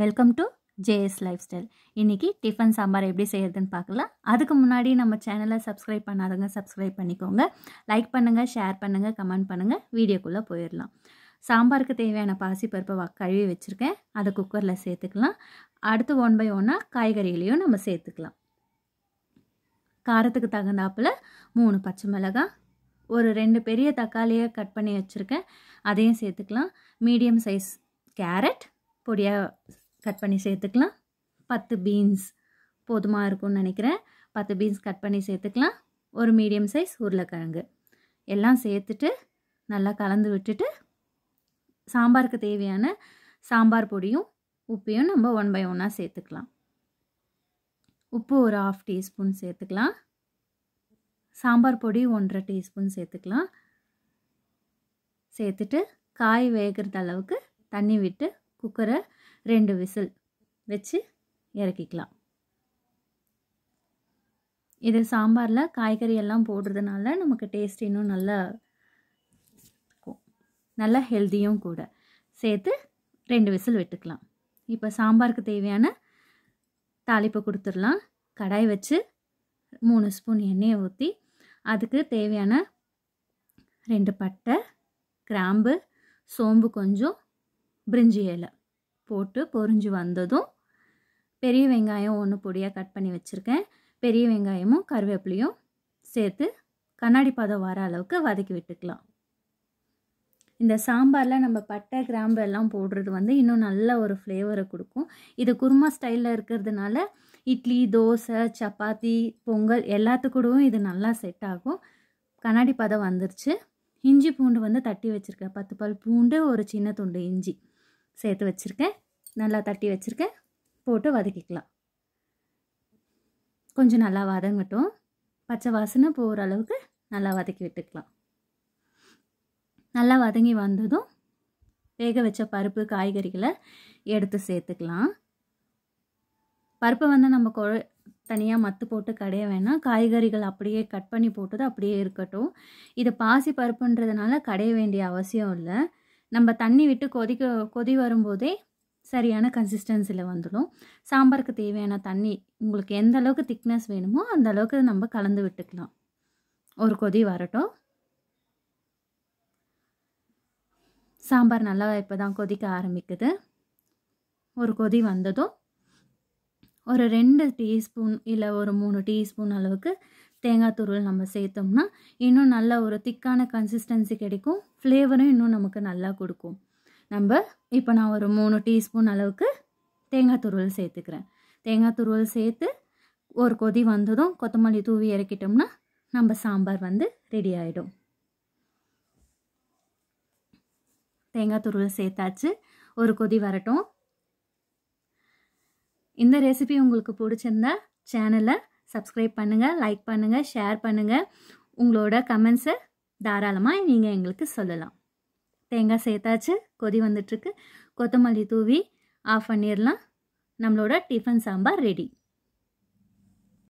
welcome to J S life style இன்றைக்கி tiffin sambar எப்படி செய்கிறதுன்னு பார்க்கலாம் அதுக்கு முன்னாடி நம்ம சேனலை சப்ஸ்கிரைப் பண்ணாதவங்க சப்ஸ்கிரைப் பண்ணிக்கோங்க லைக் பண்ணுங்கள் ஷேர் பண்ணுங்கள் கமெண்ட் பண்ணுங்கள் வீடியோக்குள்ளே போயிடலாம் சாம்பாருக்கு தேவையான பாசிப்பருப்பை கழுவி வச்சுருக்கேன் அதை குக்கரில் சேர்த்துக்கலாம் அடுத்து ஒன் பை ஒன்னாக காய்கறிகளையும் நம்ம சேர்த்துக்கலாம் காரத்துக்கு தகுந்தாப்பில் மூணு பச்சை மிளகாய் ஒரு ரெண்டு பெரிய தக்காளியை கட் பண்ணி வச்சுருக்கேன் அதையும் சேர்த்துக்கலாம் மீடியம் சைஸ் கேரட் பொடியாக கட் பண்ணி சேர்த்துக்கலாம் பத்து பீன்ஸ் போதுமாக இருக்கும்னு நினைக்கிறேன் பத்து பீன்ஸ் கட் பண்ணி சேர்த்துக்கலாம் ஒரு மீடியம் சைஸ் உருளைக்கிழங்கு எல்லாம் சேர்த்துட்டு நல்லா கலந்து விட்டுட்டு சாம்பாருக்கு தேவையான சாம்பார் பொடியும் உப்பையும் நம்ம ஒன் பை ஒன்னாக சேர்த்துக்கலாம் உப்பு ஒரு ஆஃப் டீஸ்பூன் சேர்த்துக்கலாம் சாம்பார் பொடி ஒன்றரை டீஸ்பூன் சேர்த்துக்கலாம் சேர்த்துட்டு காய் வேகிறது அளவுக்கு தண்ணி விட்டு குக்கரை ரெண்டு விசில் வச்சு இறக்கிக்கலாம் இது சாம்பாரில் காய்கறி எல்லாம் போடுறதுனால நமக்கு டேஸ்ட் இன்னும் நல்லா இருக்கும் நல்லா ஹெல்த்தியும் கூட சேர்த்து ரெண்டு விசில் விட்டுக்கலாம் இப்போ சாம்பாருக்கு தேவையான தாளிப்பை கொடுத்துடலாம் கடாய் வச்சு மூணு ஸ்பூன் எண்ணெயை ஊற்றி அதுக்கு தேவையான ரெண்டு பட்டை கிராம்பு சோம்பு கொஞ்சம் பிரிஞ்சி இலை போட்டு பொறிஞ்சு வந்ததும் பெரிய வெங்காயம் ஒன்று பொடியாக கட் பண்ணி வச்சுருக்கேன் பெரிய வெங்காயமும் கருவேப்பிலையும் சேர்த்து கண்ணாடி பதம் வர அளவுக்கு வதக்கி விட்டுக்கலாம் இந்த சாம்பாரில் நம்ம பட்டை கிராம்பு எல்லாம் போடுறது வந்து இன்னும் நல்ல ஒரு ஃப்ளேவரை கொடுக்கும் இது குருமா ஸ்டைலில் இருக்கிறதுனால இட்லி தோசை சப்பாத்தி பொங்கல் எல்லாத்துக்கூடவும் இது நல்லா செட் ஆகும் கண்ணாடி பதம் வந்துருச்சு இஞ்சி பூண்டு வந்து தட்டி வச்சுருக்கேன் பத்து பால் பூண்டு ஒரு சின்ன துண்டு இஞ்சி சேர்த்து வச்சுருக்கேன் நல்லா தட்டி வச்சுருக்கேன் போட்டு வதக்கிக்கலாம் கொஞ்சம் நல்லா வதங்கட்டும் பச்சை வாசனை போகிற அளவுக்கு நல்லா வதக்கி விட்டுக்கலாம் நல்லா வதங்கி வந்ததும் வேக வச்ச பருப்பு காய்கறிகளை எடுத்து சேர்த்துக்கலாம் பருப்பை வந்து நம்ம கொ தனியாக மத்து போட்டு கடைய வேணாம் காய்கறிகள் அப்படியே கட் பண்ணி போட்டது அப்படியே இருக்கட்டும் இது பாசி பருப்புன்றதுனால கடைய வேண்டிய அவசியம் இல்லை நம்ம தண்ணி விட்டு கொதிக்க கொதி வரும்போதே சரியான கன்சிஸ்டன்சியில் வந்துடும் சாம்பாருக்கு தேவையான தண்ணி உங்களுக்கு எந்த அளவுக்கு திக்னஸ் வேணுமோ அந்த அளவுக்கு நம்ம கலந்து விட்டுக்கலாம் ஒரு கொதி வரட்டும் சாம்பார் நல்லா இப்போ தான் கொதிக்க ஆரம்பிக்குது ஒரு கொதி வந்ததும் ஒரு ரெண்டு டீஸ்பூன் இல்லை ஒரு மூணு டீஸ்பூன் அளவுக்கு தேங்காய் துருவல் நம்ம சேர்த்தோம்னா இன்னும் நல்ல ஒரு திக்கான கன்சிஸ்டன்சி கிடைக்கும் ஃப்ளேவரும் இன்னும் நமக்கு நல்லா கொடுக்கும் நம்ம இப்போ நான் ஒரு மூணு டீஸ்பூன் அளவுக்கு தேங்காய் துருவல் சேர்த்துக்கிறேன் தேங்காய் துருவல் சேர்த்து ஒரு கொதி வந்ததும் கொத்தமல்லி தூவி இறக்கிட்டோம்னா நம்ம சாம்பார் வந்து ரெடி ஆகிடும் தேங்காய் துருவல் சேர்த்தாச்சு ஒரு கொதி வரட்டும் இந்த ரெசிபி உங்களுக்கு பிடிச்சிருந்தா சேனலை சப்ஸ்கிரைப் பண்ணுங்கள் லைக் பண்ணுங்கள் ஷேர் பண்ணுங்கள் உங்களோட கமெண்ட்ஸை தாராளமாக நீங்கள் எங்களுக்கு சொல்லலாம் தேங்காய் சேர்த்தாச்சு கொதி வந்துட்டுருக்கு கொத்தமல்லி தூவி ஆஃப் பண்ணிடலாம் நம்மளோட டிஃபன் சாம்பார் ரெடி